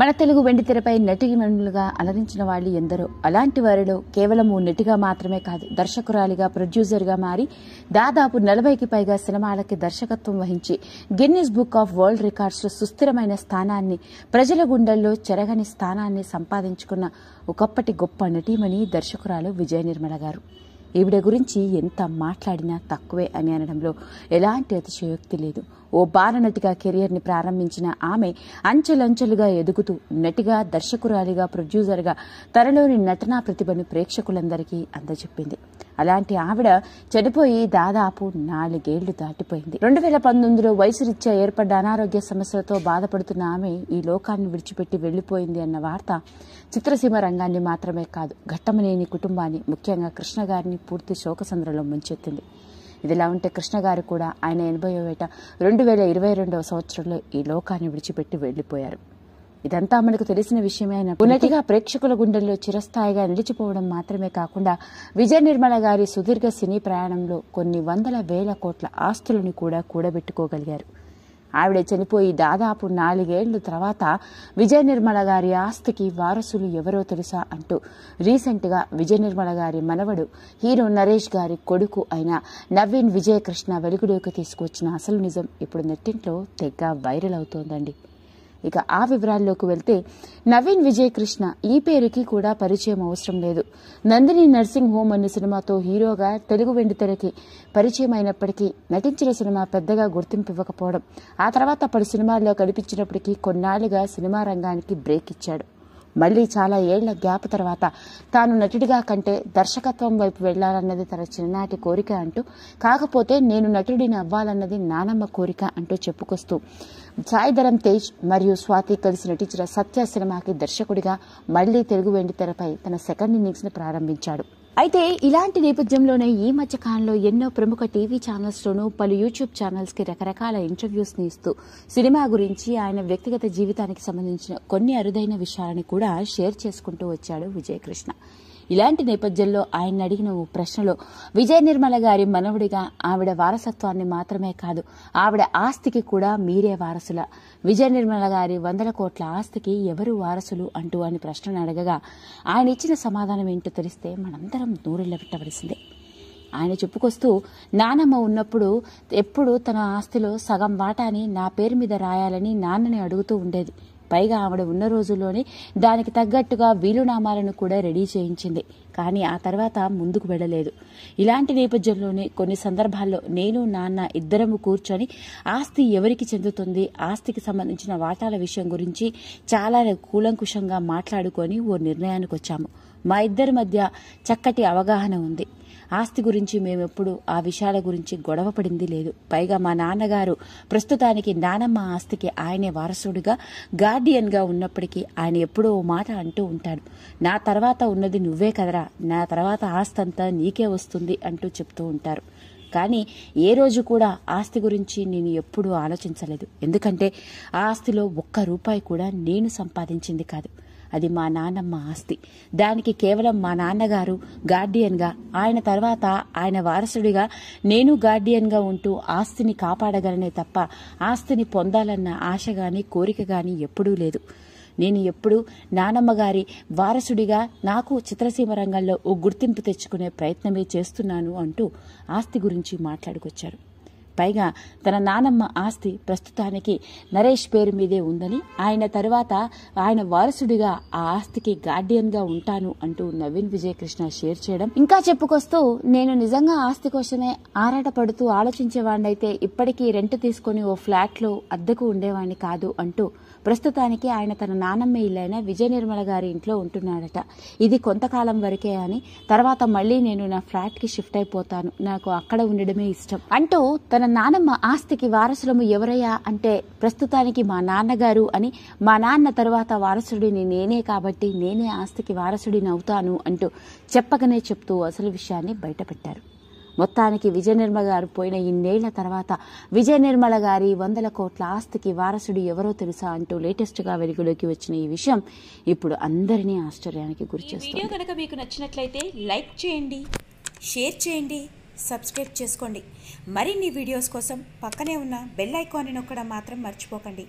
మన తెలుగు వెండితెరపై నటిమణులుగా అలరించిన వాళ్ళు ఎందరో అలాంటి వారిలో కేవలం నటిగా మాత్రమే కాదు దర్శకురాలిగా ప్రొడ్యూసర్గా మారి దాదాపు నలభైకి పైగా సినిమాలకి దర్శకత్వం వహించి గిన్నిస్ బుక్ ఆఫ్ వరల్డ్ రికార్డ్స్లో సుస్థిరమైన స్థానాన్ని ప్రజల గుండెల్లో చెరగని స్థానాన్ని సంపాదించుకున్న ఒకప్పటి గొప్ప నటీమణి దర్శకురాలు విజయ నిర్మల గారు ఈవిడ గురించి ఎంత మాట్లాడినా తక్కువే అని అనడంలో ఎలాంటి అతిశయోక్తి లేదు ఓ బాలనటిగా కెరియర్ని ప్రారంభించిన ఆమె అంచెలంచెలుగా ఎదుగుతూ నటిగా దర్శకురాలిగా ప్రొడ్యూసర్గా తనలోని నటనా ప్రతిభను ప్రేక్షకులందరికీ అందజెప్పింది అలాంటి ఆవిడ చనిపోయి దాదాపు నాలుగేళ్లు దాటిపోయింది రెండు వేల పంతొమ్మిదిలో వయసు రీత్యా ఏర్పడ్డ అనారోగ్య సమస్యలతో బాధపడుతున్న ఆమె ఈ లోకాన్ని విడిచిపెట్టి వెళ్ళిపోయింది అన్న వార్త చిత్రసీమ రంగాన్ని మాత్రమే కాదు ఘట్టమనేని కుటుంబాన్ని ముఖ్యంగా కృష్ణ గారిని పూర్తి శోకసంద్రలో ముంచెత్తింది ఇదిలా ఉంటే కృష్ణ గారు కూడా ఆయన ఎనభై ఏట రెండు వేల ఇరవై రెండవ సంవత్సరంలో ఈ లోకాన్ని విడిచిపెట్టి వెళ్ళిపోయారు ఇదంతా మనకు తెలిసిన విషయమే ఉన్నతిగా ప్రేక్షకుల గుండెల్లో చిరస్థాయిగా నిలిచిపోవడం మాత్రమే కాకుండా విజయ నిర్మల గారి సుదీర్ఘ సినీ ప్రయాణంలో కొన్ని వందల వేల కోట్ల ఆస్తులను కూడా కూడబెట్టుకోగలిగారు ఆవిడ చనిపోయి దాదాపు నాలుగేళ్ల తర్వాత విజయ నిర్మల గారి ఆస్తికి వారసులు ఎవరో తెలుసా అంటూ రీసెంట్గా విజయ నిర్మల గారి మనవడు హీరో నరేష్ గారి కొడుకు అయిన నవీన్ విజయకృష్ణ వెలుగులోకి తీసుకువచ్చిన అసలు నిజం ఇప్పుడు నెట్టింట్లో తెగ్గ వైరల్ అవుతోందండి ఇక ఆ వివరాల్లోకి వెళ్తే నవీన్ విజయ్ కృష్ణ ఈ పేరుకి కూడా పరిచయం అవసరం లేదు నందిని నర్సింగ్ హోమ్ అనే సినిమాతో హీరోగా తెలుగు వెండితెరకి పరిచయం అయినప్పటికీ నటించిన సినిమా పెద్దగా గుర్తింపు ఇవ్వకపోవడం ఆ తర్వాత పలు సినిమాల్లో కనిపించినప్పటికీ కొన్నాళ్లుగా సినిమా రంగానికి బ్రేక్ ఇచ్చాడు మళ్ళీ చాలా ఏళ్ల గ్యాప్ తర్వాత తాను నటుడిగా కంటే దర్శకత్వం వైపు వెళ్లాలన్నది తన చిన్ననాటి కోరిక అంటూ కాకపోతే నేను నటుడిని అవ్వాలన్నది నానమ్మ కోరిక అంటూ చెప్పుకొస్తూ సాయిధరం తేజ్ మరియు స్వాతి కలిసి నటించిన సత్య సినిమాకి దర్శకుడిగా మళ్లీ తెలుగు వెండితెరపై తన సెకండ్ ఇన్నింగ్స్ని ప్రారంభించాడు అయితే ఇలాంటి నేపథ్యంలోనే ఈ మధ్య కాలంలో ఎన్నో ప్రముఖ టీవీ ఛానల్స్లోనూ పలు యూట్యూబ్ ఛానల్స్ కి రకరకాల ఇంటర్వ్యూస్ ని ఇస్తూ సినిమా గురించి ఆయన వ్యక్తిగత జీవితానికి సంబంధించిన కొన్ని అరుదైన విషయాలను కూడా షేర్ చేసుకుంటూ వచ్చాడు విజయకృష్ణ ఇలాంటి నేపథ్యంలో ఆయన అడిగిన ఓ ప్రశ్నలో విజయ నిర్మల గారి మనవుడిగా ఆవిడ వారసత్వాన్ని మాత్రమే కాదు ఆవిడ ఆస్తికి కూడా మీరే వారసుల విజయ నిర్మల గారి వందల కోట్ల ఆస్తికి ఎవరు వారసులు అంటూ అని ప్రశ్నను అడగగా ఆయన ఇచ్చిన సమాధానం ఏంటో తెలిస్తే మనందరం నూరెళ్ళ పెట్టవలసిందే ఆయన చెప్పుకొస్తూ నానమ్మ ఉన్నప్పుడు ఎప్పుడు తన ఆస్తిలో సగం వాటాని నా పేరు మీద రాయాలని నాన్నని అడుగుతూ ఉండేది పైగా ఆవిడ ఉన్న రోజుల్లోనే దానికి తగ్గట్టుగా వీలునామాలను కూడా రెడీ చేయించింది కానీ ఆ తర్వాత ముందుకు వెళ్ళలేదు ఇలాంటి నేపథ్యంలోనే కొన్ని సందర్భాల్లో నేను నాన్న ఇద్దరము కూర్చొని ఆస్తి ఎవరికి చెందుతుంది ఆస్తికి సంబంధించిన వాటాల విషయం గురించి చాలా కూలంకుషంగా మాట్లాడుకొని ఓ నిర్ణయానికి వచ్చాము మా ఇద్దరి మధ్య చక్కటి అవగాహన ఉంది ఆస్తి గురించి మేమెప్పుడు ఆ విషయాల గురించి గొడవ పడింది లేదు పైగా మా నాన్నగారు ప్రస్తుతానికి నానమ్మ ఆస్తికి ఆయనే వారసుడిగా గార్డియన్గా ఉన్నప్పటికీ ఆయన ఎప్పుడో మాట అంటూ ఉంటాడు నా తర్వాత ఉన్నది నువ్వే కదరా నా తర్వాత ఆస్తి అంతా నీకే వస్తుంది అంటూ చెప్తూ ఉంటారు కానీ ఏ రోజు కూడా ఆస్తి గురించి నేను ఎప్పుడూ ఆలోచించలేదు ఎందుకంటే ఆ ఆస్తిలో ఒక్క రూపాయి కూడా నేను సంపాదించింది కాదు అది మా నాన్నమ్మ ఆస్తి దానికి కేవలం మా నాన్నగారు గార్డియన్గా ఆయన తర్వాత ఆయన వారసుడిగా నేను గార్డియన్గా ఉంటూ ఆస్తిని కాపాడగలనే తప్ప ఆస్తిని పొందాలన్న ఆశ కానీ కోరిక కానీ ఎప్పుడూ లేదు నేను ఎప్పుడూ నానమ్మగారి వారసుడిగా నాకు చిత్రసీమ రంగంలో ఓ గుర్తింపు తెచ్చుకునే ప్రయత్నమే చేస్తున్నాను అంటూ ఆస్తి గురించి మాట్లాడుకొచ్చారు పైగా తన నానమ్మ ఆస్తి ప్రస్తుతానికి నరేష్ పేరు మీదే ఉందని ఆయన తర్వాత ఆయన వారసుడిగా ఆ ఆస్తికి గార్డియన్గా ఉంటాను అంటూ నవీన్ విజయకృష్ణ షేర్ చేయడం ఇంకా చెప్పుకొస్తూ నేను నిజంగా ఆస్తి కోసమే ఆరాట పడుతూ ఆలోచించేవాడినైతే ఇప్పటికీ రెంట్ తీసుకుని ఓ ఫ్లాట్లో అద్దెకు ఉండేవాడిని కాదు అంటూ ప్రస్తుతానికి ఆయన తన నానమ్మ ఇల్లైన విజయ నిర్మల గారి ఇంట్లో ఉంటున్నాడట ఇది కొంతకాలం వరకే అని తర్వాత మళ్ళీ నేను నా ఫ్లాట్కి షిఫ్ట్ అయిపోతాను నాకు అక్కడ ఉండడమే ఇష్టం అంటూ తన నానమ్మ ఆస్తికి వారసులము ఎవరయ్యా అంటే ప్రస్తుతానికి మా నాన్నగారు అని మా నాన్న తరువాత వారసుడిని నేనే కాబట్టి నేనే ఆస్తికి వారసుడిని అవుతాను అంటూ చెప్పకనే చెప్తూ అసలు విషయాన్ని బయటపెట్టారు మొత్తానికి విజయ నిర్మల గారు పోయిన ఇన్నేళ్ల తర్వాత విజయ నిర్మల గారి వందల కోట్ల ఆస్తికి వారసుడు ఎవరో తెలుసా అంటూ లేటెస్ట్గా వెలుగులోకి వచ్చిన ఈ విషయం ఇప్పుడు అందరినీ ఆశ్చర్యానికి గురిచేస్తుంది వీడియో మీకు నచ్చినట్లయితే లైక్ చేయండి షేర్ చేయండి సబ్స్క్రైబ్ చేసుకోండి మరిన్ని వీడియోస్ కోసం పక్కనే ఉన్న బెల్ ఐకాన్ని నొక్కడం మాత్రం మర్చిపోకండి